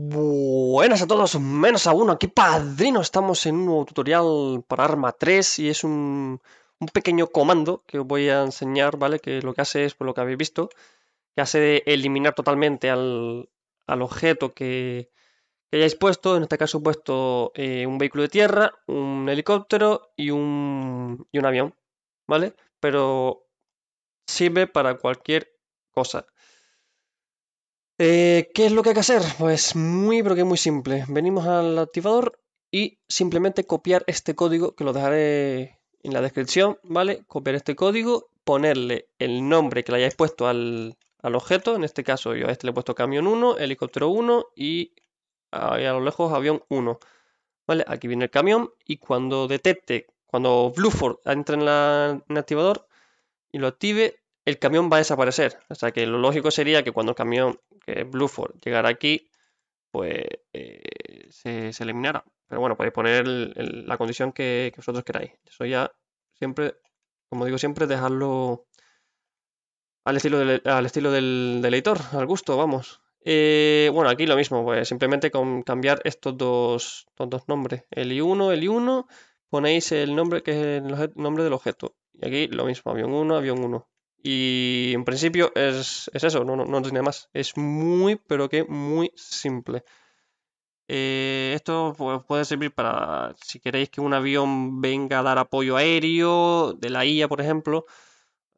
Buenas a todos, menos a uno, Qué padrino, estamos en un nuevo tutorial para Arma 3 y es un, pequeño comando que os voy a enseñar, ¿vale? Que lo que hace es, por lo que habéis visto, que hace de eliminar totalmente al, objeto que, hayáis puesto, en este caso he puesto eh, un vehículo de tierra, un helicóptero y un, y un avión, ¿vale? Pero sirve para cualquier cosa. Eh, ¿Qué es lo que hay que hacer? Pues muy, pero que muy simple. Venimos al activador y simplemente copiar este código, que lo dejaré en la descripción, ¿vale? Copiar este código, ponerle el nombre que le hayáis puesto al, objeto, en este caso yo a este le he puesto camión 1, helicóptero 1 y a lo lejos avión 1. ¿Vale? Aquí viene el camión y cuando detecte, cuando Blueford entre en, en el activador y lo active, el camión va a desaparecer. O sea que lo lógico sería que cuando el camión Blueford llegara aquí, pues eh, se, se, eliminara. Pero bueno, podéis poner la condición que, vosotros queráis. Eso ya siempre, como digo siempre, dejarlo al estilo del, al estilo del, editor, al gusto, vamos. Eh, bueno, aquí lo mismo, pues simplemente con cambiar estos dos, nombres, el I1, el I1, ponéis el nombre que es el nombre del objeto. Y aquí lo mismo, avión 1, avión 1. Y en principio es, eso, no, no, tiene más. Es muy, pero que muy simple. Eh, esto pues, puede servir para si queréis que un avión venga a dar apoyo aéreo de la IA, por ejemplo,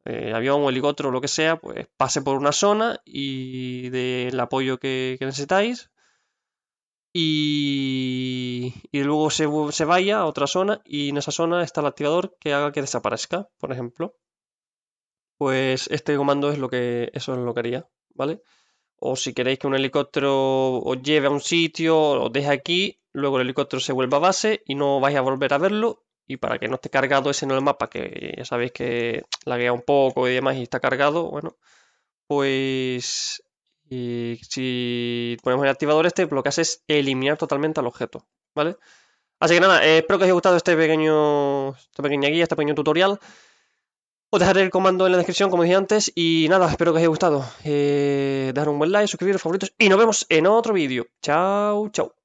eh, avión o helicóptero, lo que sea, pues pase por una zona y del apoyo que, necesitáis. Y, luego se vaya a otra zona y en esa zona está el activador que haga que desaparezca, por ejemplo pues este comando es lo que eso es lo que haría, ¿vale? O si queréis que un helicóptero os lleve a un sitio, os deje aquí, luego el helicóptero se vuelva a base y no vais a volver a verlo. Y para que no esté cargado ese en el mapa, que ya sabéis que laguea un poco y demás y está cargado, bueno, pues y si ponemos el activador este, lo que hace es eliminar totalmente al objeto, ¿vale? Así que nada, espero que os haya gustado este pequeño, esta pequeña guía, este pequeño tutorial. Os dejaré el comando en la descripción, como dije antes. Y nada, espero que os haya gustado. Eh, dar un buen like, suscribiros, favoritos. Y nos vemos en otro vídeo. Chao, chao.